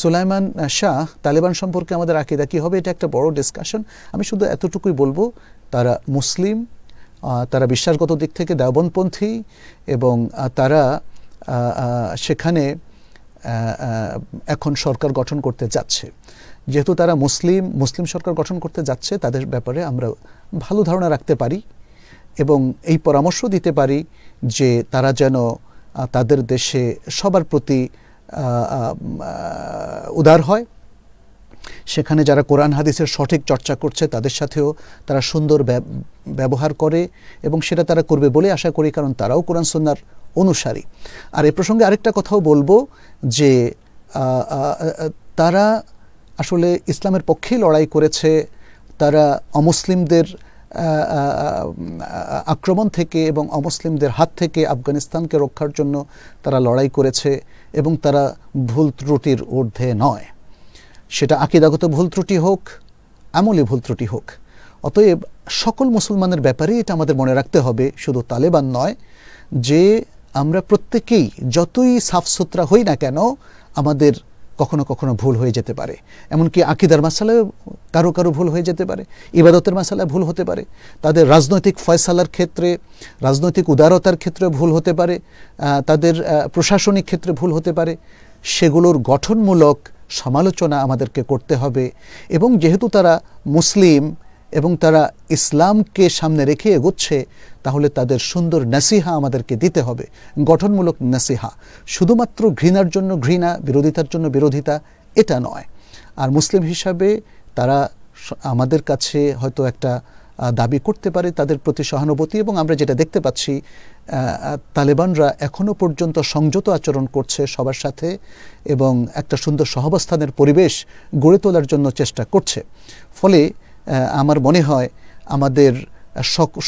সুলাইমান শাহ তালেবান সম্পর্কে আমাদের আকিদা কী হবে এটা একটা বড় ডিসকাশন আমি শুধু এতটুকুই বলবো তারা মুসলিম তারা বিশ্বাসগত দিক থেকে দেবনপন্থী এবং তারা সেখানে এখন সরকার গঠন করতে যাচ্ছে যেহেতু তারা মুসলিম মুসলিম সরকার গঠন করতে যাচ্ছে তাদের ব্যাপারে আমরা ভালো ধারণা রাখতে পারি এবং এই পরামর্শ দিতে পারি যে তারা যেন তাদের দেশে সবার প্রতি উদার হয় সেখানে যারা কোরআন হাদিসের সঠিক চর্চা করছে তাদের সাথেও তারা সুন্দর ব্যবহার করে এবং সেটা তারা করবে বলে আশা করি কারণ তারাও কোরআন সন্ন্যার অনুসারী আর এ প্রসঙ্গে আরেকটা কথাও বলবো যে তারা আসলে ইসলামের পক্ষেই লড়াই করেছে তারা অমুসলিমদের আক্রমণ থেকে এবং অমুসলিমদের হাত থেকে আফগানিস্তানকে রক্ষার জন্য তারা লড়াই করেছে এবং তারা ভুল ত্রুটির ঊর্ধ্বে নয় সেটা আকিদাগত ভুল ত্রুটি হোক আমলি ভুল ত্রুটি হোক অতএব সকল মুসলমানের ব্যাপারেই এটা আমাদের মনে রাখতে হবে শুধু তালেবান নয় যে আমরা প্রত্যেকেই যতই সাফসুতরা হই না কেন আমাদের কখনো কখনো ভুল হয়ে যেতে পারে এমনকি আকিদার মাসালায় কারো কারো ভুল হয়ে যেতে পারে ইবাদতের মাসালায় ভুল হতে পারে তাদের রাজনৈতিক ফয়সালার ক্ষেত্রে রাজনৈতিক উদারতার ক্ষেত্রে ভুল হতে পারে তাদের প্রশাসনিক ক্ষেত্রে ভুল হতে পারে সেগুলোর গঠনমূলক সমালোচনা আমাদেরকে করতে হবে এবং যেহেতু তারা মুসলিম এবং তারা ইসলামকে সামনে রেখে এগোচ্ছে তাহলে তাদের সুন্দর নাসিহা আমাদেরকে দিতে হবে গঠনমূলক নাসিহা শুধুমাত্র ঘৃণার জন্য ঘৃণা বিরোধিতার জন্য বিরোধিতা এটা নয় আর মুসলিম হিসাবে তারা আমাদের কাছে হয়তো একটা দাবি করতে পারে তাদের প্রতি সহানুভূতি এবং আমরা যেটা দেখতে পাচ্ছি তালেবানরা এখনও পর্যন্ত সংযত আচরণ করছে সবার সাথে এবং একটা সুন্দর সহাবস্থানের পরিবেশ গড়ে তোলার জন্য চেষ্টা করছে ফলে আমার মনে হয় আমাদের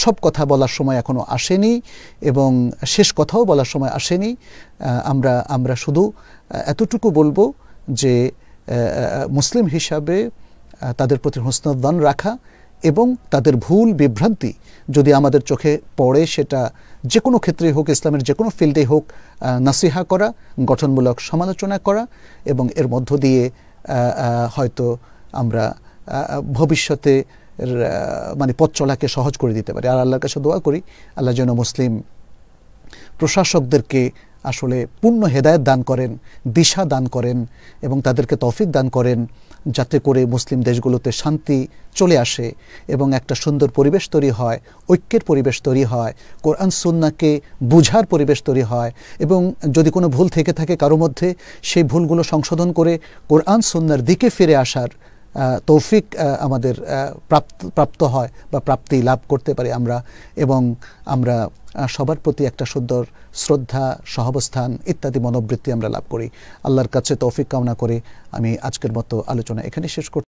সব কথা বলার সময় এখনও আসেনি এবং শেষ কথাও বলার সময় আসেনি আমরা আমরা শুধু এতটুকু বলবো যে মুসলিম হিসাবে তাদের প্রতি হোসনদান রাখা এবং তাদের ভুল বিভ্রান্তি যদি আমাদের চোখে পড়ে সেটা যে কোনো ক্ষেত্রেই হোক ইসলামের যে কোনো ফিল্ডে হোক নাসিহা করা গঠনমূলক সমালোচনা করা এবং এর মধ্য দিয়ে হয়তো আমরা ভবিষ্যতে মানে পথ চলাকে সহজ করে দিতে পারে আর আল্লাহর কাছে দোয়া করি আল্লাহ যেন মুসলিম প্রশাসকদেরকে আসলে পূর্ণ হেদায়ত দান করেন দিশা দান করেন এবং তাদেরকে তৌফিক দান করেন যাতে করে মুসলিম দেশগুলোতে শান্তি চলে আসে এবং একটা সুন্দর পরিবেশ তৈরি হয় ঐক্যের পরিবেশ তৈরি হয় কোরআন সুন্নাকে বুঝার পরিবেশ তৈরি হয় এবং যদি কোনো ভুল থেকে থাকে কারো মধ্যে সেই ভুলগুলো সংশোধন করে কোরআন সুন্নার দিকে ফিরে আসার তৌফিক আমাদের প্রাপ্ত প্রাপ্ত হয় বা প্রাপ্তি লাভ করতে পারি আমরা এবং আমরা সবার প্রতি একটা সুন্দর শ্রদ্ধা সহাবস্থান ইত্যাদি মনোবৃত্তি আমরা লাভ করি আল্লাহর কাছে তৌফিক কামনা করে আমি আজকের মতো আলোচনা এখানে শেষ করছি